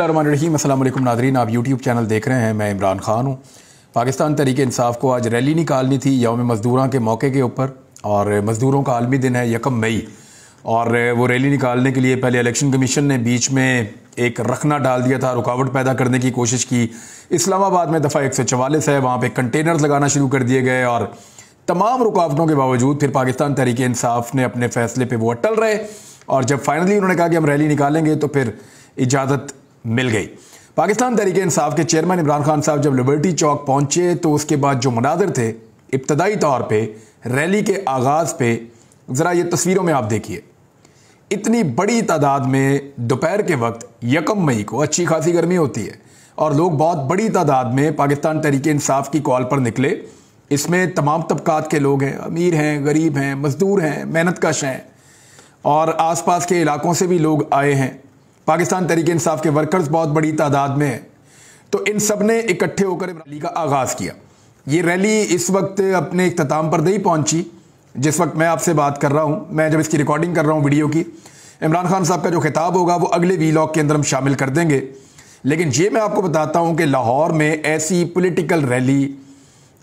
अल्लाम नादरीन आप YouTube channel देख रहे हैं मैं इमरान खान हूँ पाकिस्तान तरीक इंसाफ को आज रैली निकालनी थी यौम मज़दूरों के मौके के ऊपर और मज़दूरों का आलमी दिन है यकम मई और वो रैली निकालने के लिए पहले इलेक्शन कमीशन ने बीच में एक रखना डाल दिया था रुकावट पैदा करने की कोशिश की इस्लामाबाद में दफ़ा एक सौ चवालीस है वहाँ पर कंटेनर लगाना शुरू कर दिए गए और तमाम रुकावटों के बावजूद फिर पाकिस्तान तहरीक इंसाफ ने अपने फैसले पर वो अटल रहे और जब फाइनली उन्होंने कहा कि हम रैली निकालेंगे तो फिर इजाज़त मिल गई पाकिस्तान तहरीक इंसाफ के चेयरमैन इमरान खान साहब जब लिबर्टी चौक पहुंचे तो उसके बाद जो मनाजर थे इब्तदाई तौर पर रैली के आगाज़ पे ज़रा ये तस्वीरों में आप देखिए इतनी बड़ी तादाद में दोपहर के वक्त यकम मई को अच्छी खासी गर्मी होती है और लोग बहुत बड़ी तादाद में पाकिस्तान तहरीक इंसाफ की कॉल पर निकले इसमें तमाम तबकात के लोग हैं अमीर हैं गरीब हैं मज़दूर हैं मेहनत कश हैं और आसपास के इलाकों से भी लोग आए हैं पाकिस्तान तहरीक इंसाफ के वर्कर्स बहुत बड़ी तादाद में हैं तो इन सब ने इकट्ठे होकर रैली का आगाज़ किया ये रैली इस वक्त अपने अख्ताम पर नहीं पहुंची जिस वक्त मैं आपसे बात कर रहा हूं मैं जब इसकी रिकॉर्डिंग कर रहा हूं वीडियो की इमरान खान साहब का जो खिताब होगा वो अगले वी के अंदर हम शामिल कर देंगे लेकिन ये मैं आपको बताता हूं कि लाहौर में ऐसी पोलिटिकल रैली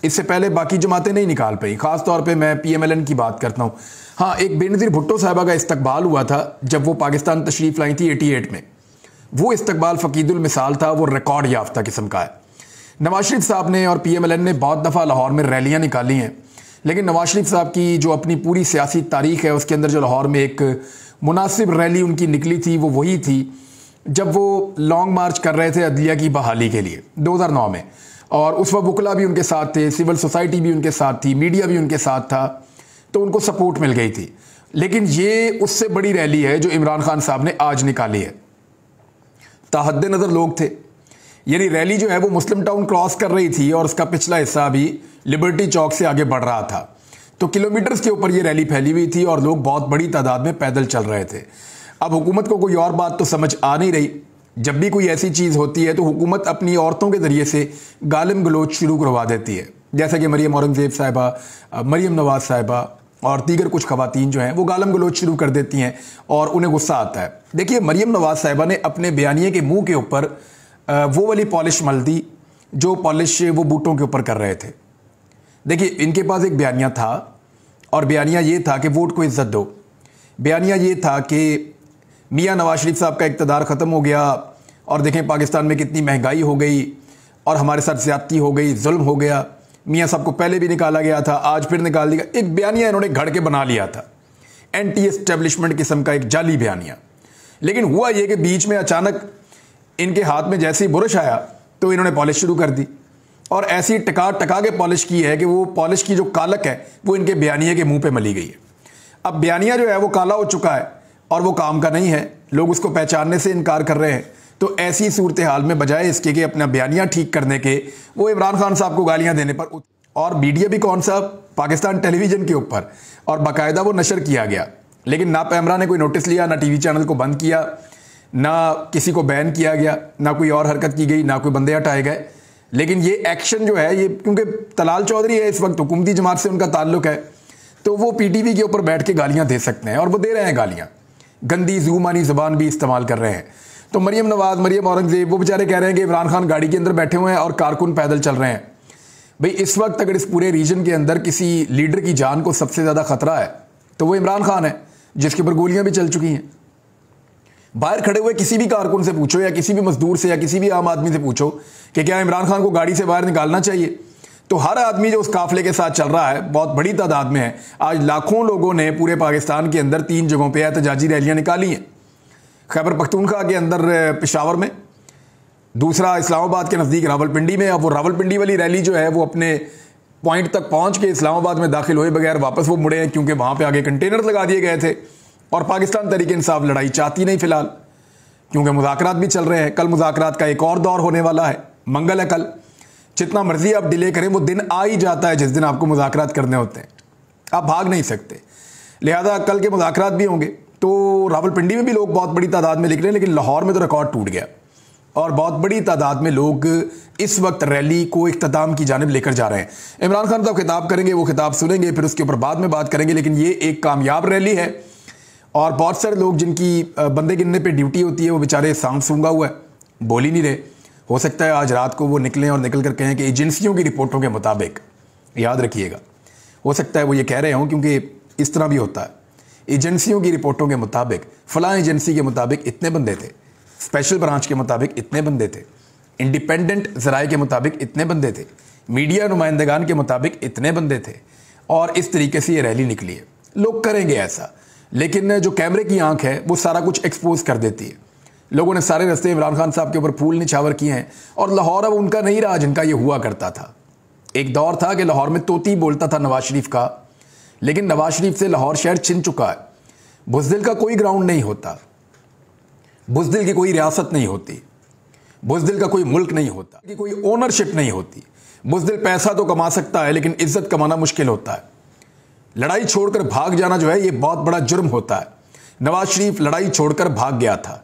इससे पहले बाकी जमातें नहीं निकाल पाई ख़ास तौर पे मैं एन की बात करता हूँ हाँ एक बेनज़ीर भुट्टो साहबा का इस्तबाल हुआ था जब वो पाकिस्तान तशरीफ़ लाई थी एटी एट में वो इस्तबाल फ़कीदुलमिसाल था वो रिकॉर्ड याफ्ता किस्म का है नवाज शरीफ साहब ने और पी एम एल एन ने बहुत दफ़ा लाहौर में रैलियाँ निकाली हैं लेकिन नवाज शरीफ साहब की जो अपनी पूरी सियासी तारीख है उसके अंदर जो लाहौर में एक मुनासिब रैली उनकी निकली थी वो वही थी जब वो लॉन्ग मार्च कर रहे थे अदलिया की बहाली के लिए दो हज़ार नौ में और उस वक्त वकला भी उनके साथ थे सिविल सोसाइटी भी उनके साथ थी मीडिया भी उनके साथ था तो उनको सपोर्ट मिल गई थी लेकिन ये उससे बड़ी रैली है जो इमरान खान साहब ने आज निकाली है तहद नज़र लोग थे यानी रैली जो है वो मुस्लिम टाउन क्रॉस कर रही थी और उसका पिछला हिस्सा भी लिबर्टी चौक से आगे बढ़ रहा था तो किलोमीटर्स के ऊपर ये रैली फैली हुई थी और लोग बहुत बड़ी तादाद में पैदल चल रहे थे अब हुकूमत को कोई और बात तो समझ आ नहीं रही जब भी कोई ऐसी चीज़ होती है तो हुकूमत अपनी औरतों के ज़रिए से गालम गलोच शुरू करवा देती है जैसे कि मरीम औरंगज़ेब साहिबा मरीम नवाज़ साहिबा और दीगर कुछ खवतान जो हैं वो गालम गलोच शुरू कर देती हैं और उन्हें गुस्सा आता है देखिए मरीम नवाज़ साहिबा ने अपने बयानिए के मुँह के ऊपर वो वाली पॉलिश मल दी जो पॉलिश वो बूटों के ऊपर कर रहे थे देखिए इनके पास एक बयानिया था और बयानिया ये था कि वोट को इज्जत दो बयानिया ये था कि मियाँ नवाज शरीफ साहब का इकतदार ख़त्म हो गया और देखें पाकिस्तान में कितनी महंगाई हो गई और हमारे साथ ज्यादती हो गई जुल्म हो गया मियाँ साहब को पहले भी निकाला गया था आज फिर निकाल दिया एक बयानिया इन्होंने घड़ के बना लिया था एंटी एस्टेब्लिशमेंट किस्म का एक जाली बयानिया लेकिन हुआ यह कि बीच में अचानक इनके हाथ में जैसे ही बुरश आया तो इन्होंने पॉलिश शुरू कर दी और ऐसी टका टका के पॉलिश की है कि वो पॉलिश की जो कालक है वो इनके बयानिया के मुंह पे मली गई है अब बयानिया जो है वो काला हो चुका है और वो काम का नहीं है लोग उसको पहचानने से इनकार कर रहे हैं तो ऐसी सूरत हाल में बजाय इसके कि अपना बयानियाँ ठीक करने के वो इमरान खान साहब को गालियाँ देने पर और मीडिया भी कौन सा पाकिस्तान टेलीविज़न के ऊपर और बाकायदा वो नशर किया गया लेकिन ना पैमरा ने कोई नोटिस लिया ना टीवी चैनल को बंद किया ना किसी को बैन किया गया ना कोई और हरकत की गई ना कोई बंदे हटाए गए लेकिन ये एक्शन जो है ये क्योंकि तलाल चौधरी है इस वक्त हुकूमती जमात से उनका ताल्लुक है तो वो पीटीवी के ऊपर बैठ के गालियां दे सकते हैं और वो दे रहे हैं गालियाँ गंदी जूमानी ज़बान भी इस्तेमाल कर रहे हैं तो मरियम नवाज़ मरियम औरंगज़ेब वो बेचारे कह रहे हैं कि इमरान खान गाड़ी के अंदर बैठे हुए हैं और कारकुन पैदल चल रहे हैं भाई इस वक्त अगर इस पूरे रीजन के अंदर किसी लीडर की जान को सबसे ज़्यादा खतरा है तो वो इमरान खान है जिसके ऊपर गोलियां भी चल चुकी हैं बाहर खड़े हुए किसी भी कारकुन से पूछो या किसी भी मजदूर से या किसी भी आम आदमी से पूछो कि क्या इमरान खान को गाड़ी से बाहर निकालना चाहिए तो हर आदमी जो उस काफले के साथ चल रहा है बहुत बड़ी तादाद में है आज लाखों लोगों ने पूरे पाकिस्तान के अंदर तीन जगहों पर एहतजाजी रैलियां निकाली हैं खैबर पख्तूनखा के अंदर पेशावर में दूसरा इस्लामाबाद के नज़दीक रावलपिंडी में अब वो रावलपिंडी वाली रैली जो है वो अपने पॉइंट तक पहुंच के इस्लामाबाद में दाखिल हुए बगैर वापस वो मुड़े हैं क्योंकि वहाँ पे आगे कंटेनर लगा दिए गए थे और पाकिस्तान तरीके इंसाफ लड़ाई चाहती नहीं फिलहाल क्योंकि मुजाकर भी चल रहे हैं कल मुजाकर का एक और दौर होने वाला है मंगल है कल जितना मर्जी आप डिले करें वो दिन आ ही जाता है जिस दिन आपको मुजाकर करने होते हैं आप भाग नहीं सकते लिहाजा कल के मुजाकर भी होंगे तो रावलपिंडी में भी लोग बहुत बड़ी तादाद में लिख रहे हैं लेकिन लाहौर में तो रिकॉर्ड टूट गया और बहुत बड़ी तादाद में लोग इस वक्त रैली को इख्ताम की जानब लेकर जा रहे हैं इमरान खान साहब खिताब करेंगे वो खिताब सुनेंगे फिर उसके ऊपर बाद में बात करेंगे लेकिन ये एक कामयाब रैली है और बहुत सारे लोग जिनकी बंदे गिनने पे ड्यूटी होती है वो बेचारे सांग सूंगा हुआ है बोल ही नहीं रहे हो सकता है आज रात को वो निकलें और निकल कर कहें कि एजेंसियों की रिपोर्टों के मुताबिक याद रखिएगा हो सकता है वो ये कह रहे हों क्योंकि इस तरह भी होता है एजेंसियों की रिपोर्टों के मुताबिक फलां एजेंसी के मुताबिक इतने बंदे थे स्पेशल ब्रांच के मुताबिक इतने बंदे थे इंडिपेंडेंट जराए के मुताबिक इतने बंदे थे मीडिया नुमाइंदगान के मुताबिक इतने बंदे थे और इस तरीके से ये रैली निकली है लोग करेंगे ऐसा लेकिन जो कैमरे की आंख है वो सारा कुछ एक्सपोज कर देती है लोगों ने सारे रस्ते इमरान खान साहब के ऊपर फूल निछावर किए हैं और लाहौर अब उनका नहीं रहा जिनका ये हुआ करता था एक दौर था कि लाहौर में तोती बोलता था नवाज शरीफ का लेकिन नवाज शरीफ से लाहौर शहर छिन चुका है बुजदिल का कोई ग्राउंड नहीं होता बुजदिल की कोई रियासत नहीं होती बुजदिल का कोई मुल्क नहीं होता कि कोई ओनरशिप नहीं होती बुजदिल पैसा तो कमा सकता है लेकिन इज्जत कमाना मुश्किल होता है लड़ाई छोड़कर भाग जाना जो है ये बहुत बड़ा जुर्म होता है नवाज शरीफ लड़ाई छोड़कर भाग गया था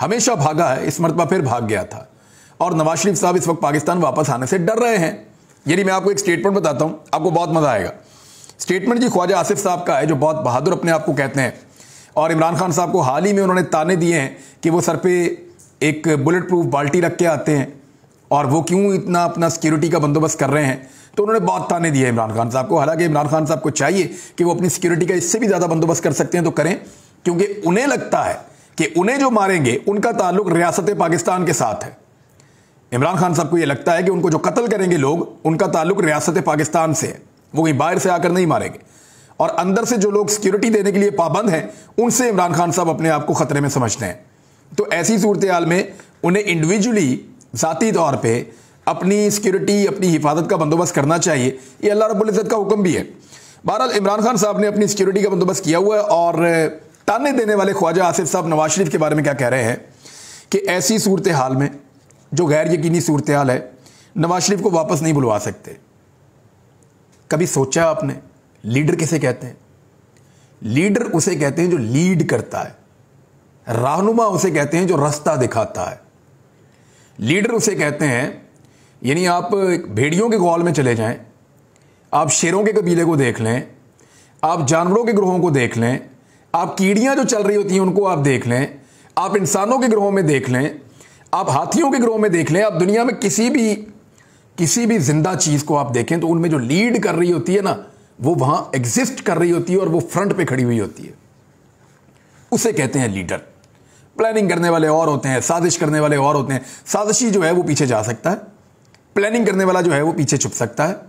हमेशा भागा है इस मरतबा फिर भाग गया था और नवाज शरीफ साहब इस वक्त पाकिस्तान वापस आने से डर रहे हैं यदि मैं आपको एक स्टेटमेंट बताता हूं आपको बहुत मजा आएगा स्टेटमेंट जी ख्वाजा आसिफ साहब का है जो बहुत बहादुर अपने आप को कहते हैं और इमरान खान साहब को हाल ही में उन्होंने ताने दिए हैं कि वो सर पे एक बुलेट प्रूफ बाल्टी रख के आते हैं और वो क्यों इतना अपना सिक्योरिटी का बंदोबस्त कर रहे हैं तो उन्होंने बहुत ताने दिए इमरान खान साहब को हालांकि इमरान खान साहब को चाहिए कि वो अपनी सिक्योरिटी का इससे भी ज़्यादा बंदोबस्त कर सकते हैं तो करें क्योंकि उन्हें लगता है कि उन्हें जो मारेंगे उनका ताल्लुक रियासत पाकिस्तान के साथ है इमरान खान साहब को ये लगता है कि उनको जो कत्ल करेंगे लोग उनका ताल्लुक रियासत पाकिस्तान से है वो कहीं बाहर से आकर नहीं मारेंगे और अंदर से जो लोग सिक्योरिटी देने के लिए पाबंद हैं उनसे इमरान खान साहब अपने आप को ख़तरे में समझते हैं तो ऐसी सूरत हाल में उन्हें इंडिविजुअली ज़ाती तौर पर अपनी सिक्योरिटी अपनी हिफाजत का बंदोबस्त करना चाहिए ये अल्लाह रबुल्ज़त का हुक्म भी है बहरहाल इमरान खान साहब ने अपनी सिक्योरिटी का बंदोबस्त किया हुआ है और ताने देने वाले ख्वाजा आसिफ साहब नवाज शरीफ के बारे में क्या कह रहे हैं कि ऐसी सूरत हाल में जो गैर यकीनी सूरत हाल है नवाज शरीफ को वापस नहीं बुलवा सकते कभी सोचा आपने लीडर किसे कहते हैं लीडर उसे कहते हैं जो लीड करता है रहनुमा उसे कहते हैं जो रास्ता दिखाता है लीडर उसे कहते हैं यानी आप भेड़ियों के गौल में चले जाएं आप शेरों के कबीले को देख लें आप जानवरों के ग्रहों को देख लें आप कीड़ियां जो चल रही होती हैं उनको आप देख लें आप इंसानों के ग्रहों में देख लें आप हाथियों के ग्रहों में देख लें आप दुनिया में किसी भी किसी भी जिंदा चीज को आप देखें तो उनमें जो लीड कर रही होती है ना वो वहां एग्जिस्ट कर रही होती है और वो फ्रंट पे खड़ी हुई होती है उसे कहते हैं लीडर प्लानिंग करने वाले और होते हैं साजिश करने वाले और होते हैं साजिशी जो है वो पीछे जा सकता है प्लानिंग करने वाला जो है वो पीछे छुप सकता है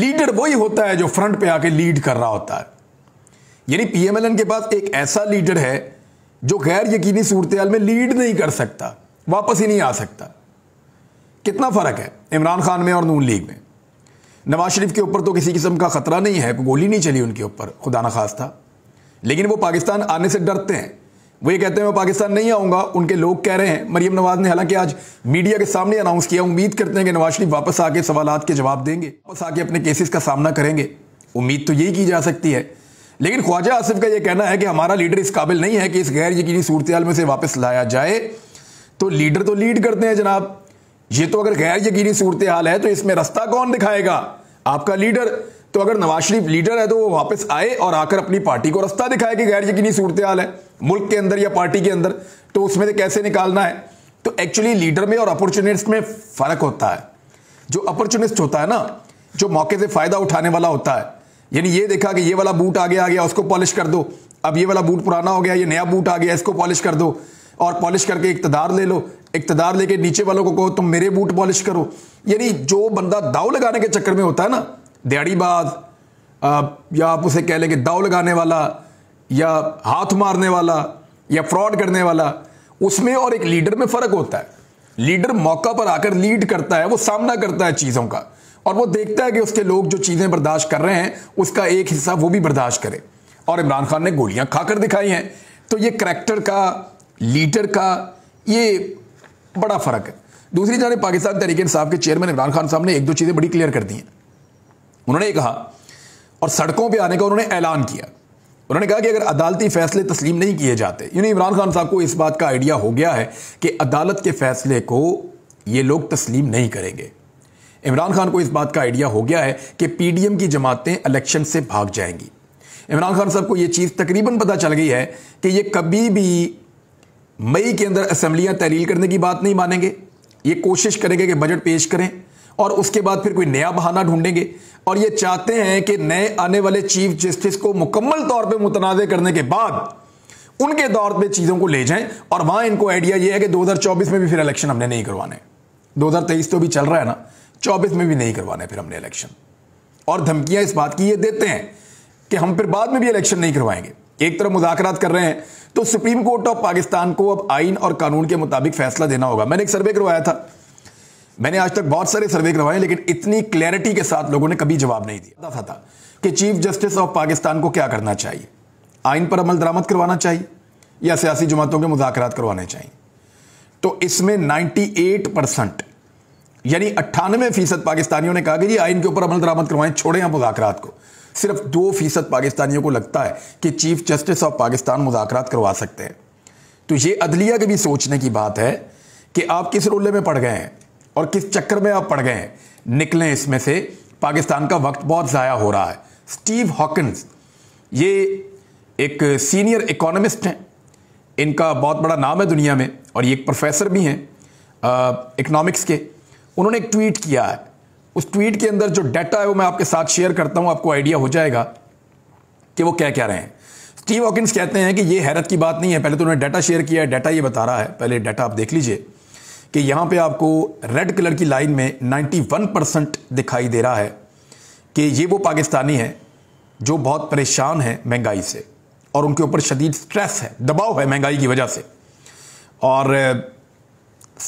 लीडर वही होता है जो फ्रंट पे आके लीड कर रहा होता है यानी पीएमएलएन के पास एक ऐसा लीडर है जो गैर यकीनी सूरत में लीड नहीं कर सकता वापस ही नहीं आ सकता कितना फ़र्क है इमरान खान में और नून लीग में नवाज शरीफ के ऊपर तो किसी किस्म का ख़तरा नहीं है गोली नहीं चली उनके ऊपर खुदा न खास था लेकिन वो पाकिस्तान आने से डरते हैं वो ये कहते हैं मैं पाकिस्तान नहीं आऊँगा उनके लोग कह रहे हैं मरीम नवाज ने हालांकि आज मीडिया के सामने अनाउंस किया उम्मीद करते हैं कि नवाज शरीफ वापस आके सवाल के जवाब देंगे वापस आके अपने केसेस का सामना करेंगे उम्मीद तो यही की जा सकती है लेकिन ख्वाजा आसिफ का यह कहना है कि हमारा लीडर इस काबिल नहीं है कि इस गैर यकीनी सूरत में से वापस लाया जाए तो लीडर तो लीड करते हैं जनाब ये तो अगर गैर यकीनी सूरत हाल है तो इसमें रास्ता कौन दिखाएगा आपका लीडर तो अगर नवाज शरीफ लीडर है तो वो वापस आए और आकर अपनी पार्टी को रास्ता दिखाए कि गैर यकीनी सूरत हाल है मुल्क के अंदर या पार्टी के अंदर तो उसमें से कैसे निकालना है तो एक्चुअली लीडर में और अपॉर्चुनिस्ट में फर्क होता है जो अपॉर्चुनिस्ट होता है ना जो मौके से फायदा उठाने वाला होता है यानी ये देखा कि ये वाला बूट आगे आ गया उसको पॉलिश कर दो अब ये वाला बूट पुराना हो गया ये नया बूट आ गया इसको पॉलिश कर दो और पॉलिश करके इकतदार ले लो इकतदार लेके नीचे वालों को कहो तुम मेरे बूट पॉलिश करो यानी जो बंदा दाव लगाने के चक्कर में होता है ना दिहाड़ीबाज या आप उसे कह लेंगे दाव लगाने वाला या हाथ मारने वाला या फ्रॉड करने वाला उसमें और एक लीडर में फ़र्क होता है लीडर मौका पर आकर लीड करता है वो सामना करता है चीज़ों का और वो देखता है कि उसके लोग जो चीज़ें बर्दाश्त कर रहे हैं उसका एक हिस्सा वो भी बर्दाश्त करे और इमरान खान ने गोलियां खाकर दिखाई हैं तो ये करैक्टर का लीडर का ये बड़ा फर्क है दूसरी जाने पाकिस्तान तरीके इंसाफ के चेयरमैन इमरान खान साहब ने एक दो चीज़ें बड़ी क्लियर कर दी हैं उन्होंने कहा और सड़कों पर आने का उन्होंने ऐलान किया उन्होंने कहा कि अगर अदालती फैसले तस्लीम नहीं किए जाते यानी इमरान खान साहब को इस बात का आइडिया हो गया है कि अदालत के फैसले को ये लोग तस्लीम नहीं करेंगे इमरान खान को इस बात का आइडिया हो गया है कि पीडीएम की जमातें इलेक्शन से भाग जाएंगी इमरान खान साहब को यह चीज़ तकरीबन पता चल गई है कि यह कभी भी मई के अंदर असम्बलियाँ तहलील करने की बात नहीं मानेंगे ये कोशिश करेंगे कि बजट पेश करें और उसके बाद फिर कोई नया बहाना ढूंढेंगे और ये चाहते हैं कि नए आने वाले चीफ जस्टिस को मुकम्मल तौर पर मुतनाज़ करने के बाद उनके दौर पर चीज़ों को ले जाए और वहाँ इनको आइडिया ये है कि चौबीस में भी फिर इलेक्शन हमने नहीं करवाने तेईस तो भी चल रहा है ना चौबीस में भी नहीं करवाने फिर हमने इलेक्शन और धमकियां इस बात की ये देते हैं कि हम फिर बाद में भी इलेक्शन नहीं करवाएंगे एक तरफ मुजाकरात कर रहे हैं तो सुप्रीम कोर्ट ऑफ पाकिस्तान को अब आइन और कानून के मुताबिक फैसला देना होगा मैंने एक सर्वे करवाया था मैंने आज तक बहुत सारे सर्वे करवाए लेकिन इतनी क्लैरिटी के साथ लोगों ने कभी जवाब नहीं दिया था, था कि चीफ जस्टिस ऑफ पाकिस्तान को क्या करना चाहिए आइन पर अमल दरामद करवाना चाहिए या सियासी जमातों के मुजाकरात करवाने चाहिए तो इसमें 98 परसेंट यानी अट्ठानवे फीसद पाकिस्तानियों ने कहा कि जी आइन के ऊपर अमल दरामद करवाएं छोड़ें आप मुजाकरात को सिर्फ दो फीसद पाकिस्तानियों को लगता है कि चीफ जस्टिस ऑफ पाकिस्तान मुजाकर करवा सकते हैं तो ये अदलिया के भी सोचने की बात है कि आप किस रोले में पड़ गए हैं और किस चक्कर में आप पड़ गए हैं निकलें इसमें से पाकिस्तान का वक्त बहुत ज़ाया हो रहा है स्टीव हॉकिंस ये एक सीनियर इकोनॉमिस्ट हैं इनका बहुत बड़ा नाम है दुनिया में और ये एक प्रोफेसर भी हैं इकनॉमिक्स के उन्होंने एक ट्वीट किया है उस ट्वीट के अंदर जो डाटा है वो मैं आपके साथ शेयर करता हूं आपको आइडिया हो जाएगा कि वो क्या कह रहे हैं स्टीव वॉकिंस कहते हैं कि ये हैरत की बात नहीं है पहले तो उन्होंने डाटा शेयर किया है डाटा ये बता रहा है पहले डाटा आप देख लीजिए कि यहां पे आपको रेड कलर की लाइन में 91 परसेंट दिखाई दे रहा है कि ये वो पाकिस्तानी है जो बहुत परेशान है महंगाई से और उनके ऊपर शदीद स्ट्रेस है दबाव है महंगाई की वजह से और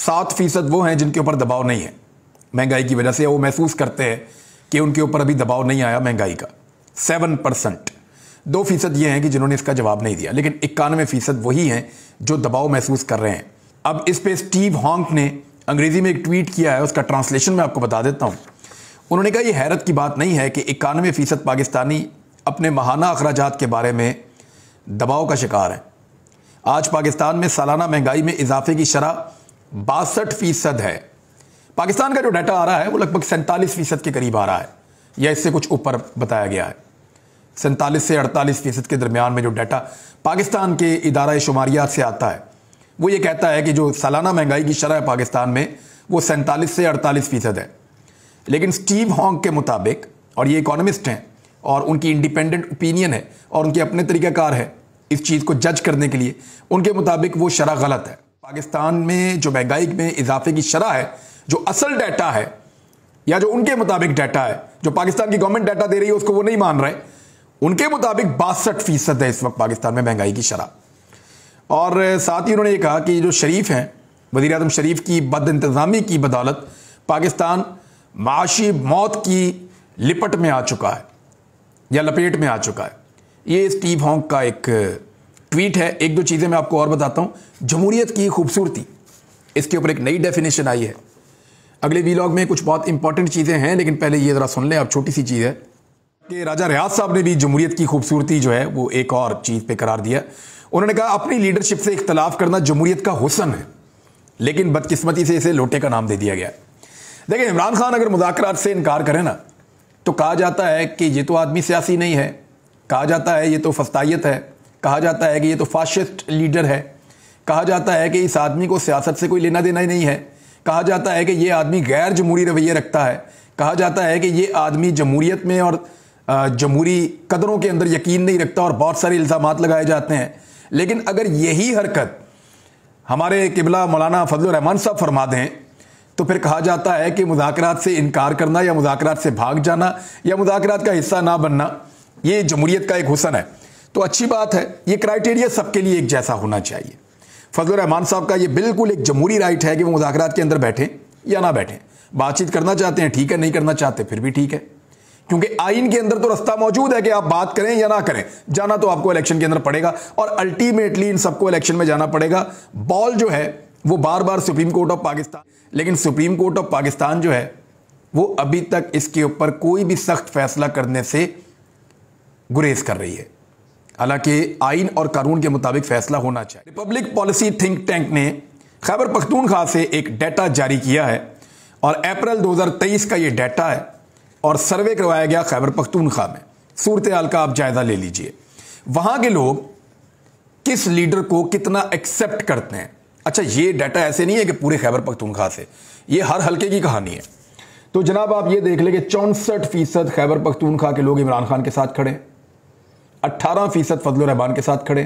सात फीसद वो हैं जिनके ऊपर दबाव नहीं है महंगाई की वजह से वो महसूस करते हैं कि उनके ऊपर अभी दबाव नहीं आया महंगाई का सेवन परसेंट दो फीसद ये हैं कि जिन्होंने इसका जवाब नहीं दिया लेकिन इक्यानवे फीसद वही हैं जो दबाव महसूस कर रहे हैं अब इस पर स्टीव हॉन्क ने अंग्रेजी में एक ट्वीट किया है उसका ट्रांसलेशन मैं आपको बता देता हूँ उन्होंने कहा यह हैरत की बात नहीं है कि इक्यानवे फीसद पाकिस्तानी अपने महाना अखराज के बारे में दबाव का शिकार हैं आज पाकिस्तान में सालाना महंगाई में इजाफे की शरह बासठ फीसद है पाकिस्तान का जो डाटा आ रहा है वो लगभग सैंतालीस फीसद के करीब आ रहा है या इससे कुछ ऊपर बताया गया है सैंतालीस से अड़तालीस फीसद के दरमियान में जो डाटा पाकिस्तान के इदारा शुमारियात से आता है वो ये कहता है कि जो सालाना महंगाई की शरह पाकिस्तान में वो सैंतालीस से अड़तालीस फीसद है लेकिन स्टीव हॉन्ग के मुताबिक और ये इकोनॉमिस्ट हैं और उनकी इंडिपेंडेंट ओपिनियन है और उनके अपने तरीक़ाकार है इस चीज़ को जज करने के लिए उनके मुताबिक वो शरह गलत है पाकिस्तान में जो महंगाई में इजाफे की शरह है जो असल डाटा है या जो उनके मुताबिक डाटा है जो पाकिस्तान की गवर्नमेंट डाटा दे रही है उसको वो नहीं मान रहे उनके मुताबिक बासठ फीसद है इस वक्त पाकिस्तान में महंगाई की शराब और साथ ही उन्होंने ये कहा कि जो शरीफ हैं वजी अजम शरीफ की बद इंतज़ामी की बदौलत पाकिस्तान माशी मौत की लिपट में आ चुका है या लपेट में आ चुका है ये स्टीव हॉन्ग का एक ट्वीट है एक दो चीज़ें मैं आपको और बताता हूँ जमहूरीत की खूबसूरती इसके ऊपर एक नई डेफिनेशन आई है अगले वीलॉग में कुछ बहुत इंपॉर्टेंट चीज़ें हैं लेकिन पहले ये ज़रा सुन लें अब छोटी सी चीज़ है कि राजा रियाज साहब ने भी जमहूरीत की खूबसूरती जो है वो एक और चीज़ पे करार दिया उन्होंने कहा अपनी लीडरशिप से इख्तलाफ करना जमहूरीत का हुसन है लेकिन बदकिस्मती से इसे लोटे का नाम दे दिया गया देखिए इमरान खान अगर मुजाकर से इनकार करें ना तो कहा जाता है कि ये तो आदमी सियासी नहीं है कहा जाता है ये तो फस्ताइत है कहा जाता है कि ये तो फाशिस्ट लीडर है कहा जाता है कि इस आदमी को सियासत से कोई लेना देना ही नहीं है कहा जाता है कि ये आदमी गैर जमहूरी रवैये रखता है कहा जाता है कि ये आदमी जमहूरीत में और जमहूरी कदरों के अंदर यकीन नहीं रखता और बहुत सारे इल्ज़ाम लगाए जाते हैं लेकिन अगर यही हरकत हमारे किबला मौलाना फजलरहमान रहमान साहब फरमा दें तो फिर कहा जाता है कि मुजाकर से इनकार करना या मुजाकर से भाग जाना या मुजाकर का हिस्सा ना बनना ये जमहूरीत का एक हुसन है तो अच्छी बात है ये क्राइटेरिया सबके लिए एक जैसा होना चाहिए फजल रहमान साहब का ये बिल्कुल एक जमहूरी राइट है कि वो मुजाकर के अंदर बैठें या ना बैठें बातचीत करना चाहते हैं ठीक है नहीं करना चाहते फिर भी ठीक है क्योंकि आइन के अंदर तो रास्ता मौजूद है कि आप बात करें या ना करें जाना तो आपको इलेक्शन के अंदर पड़ेगा और अल्टीमेटली इन सबको इलेक्शन में जाना पड़ेगा बॉल जो है वो बार बार सुप्रीम कोर्ट ऑफ पाकिस्तान लेकिन सुप्रीम कोर्ट ऑफ पाकिस्तान जो है वो अभी तक इसके ऊपर कोई भी सख्त फैसला करने से गुरेज कर रही है हालांकि आइन और कानून के मुताबिक फैसला होना चाहिए रिपब्लिक पॉलिसी थिंक टैंक ने खैबर पख्तूनख्वा से एक डाटा जारी किया है और अप्रैल 2023 का ये डाटा है और सर्वे करवाया गया खैबर पख्तूनख्वा में सूरत हाल का आप जायज़ा ले लीजिए वहाँ के लोग किस लीडर को कितना एक्सेप्ट करते हैं अच्छा ये डाटा ऐसे नहीं है कि पूरे खैबर पख्तूनख्वा से ये हर हल्के की कहानी है तो जनाब आप ये देख लें कि चौंसठ फीसद खैबर पख्तूनख्वा के लोग इमरान खान के साथ खड़े हैं अट्ठारह फ़ीसद फजल रहमान के साथ खड़े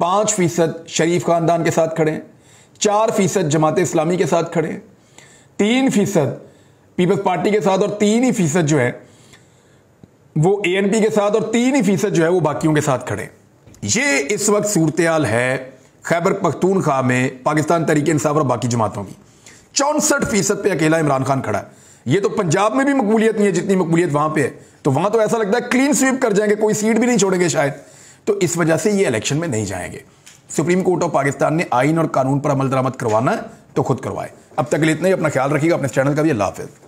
पाँच फ़ीसद शरीफ ख़ानदान के साथ खड़े चार फ़ीसद जमात इस्लामी के साथ खड़े तीन फ़ीसद पीपल्स पार्टी के साथ और तीन ही फ़ीसद जो है वो ए एन पी के साथ और तीन ही फ़ीसद जो है वो बाकियों के साथ खड़े ये इस वक्त सूरत है खैबर पख्तूनख्वा में पाकिस्तान तरीके इंसाफ और बाकी जमातों की चौंसठ फ़ीसद पर अकेला इमरान खान खड़ा है ये तो पंजाब में भी मकबूलियत नहीं है जितनी मकबूलियत वहां पे है तो वहां तो ऐसा लगता है क्लीन स्वीप कर जाएंगे कोई सीट भी नहीं छोड़ेंगे शायद तो इस वजह से ये इलेक्शन में नहीं जाएंगे सुप्रीम कोर्ट ऑफ पाकिस्तान ने आइन और कानून पर अमल दरामद करवाना है तो खुद करवाए अब तक लिए इतना ही अपना ख्याल रखिएगा अपने चैनल का भी अल्लाह हाफिज़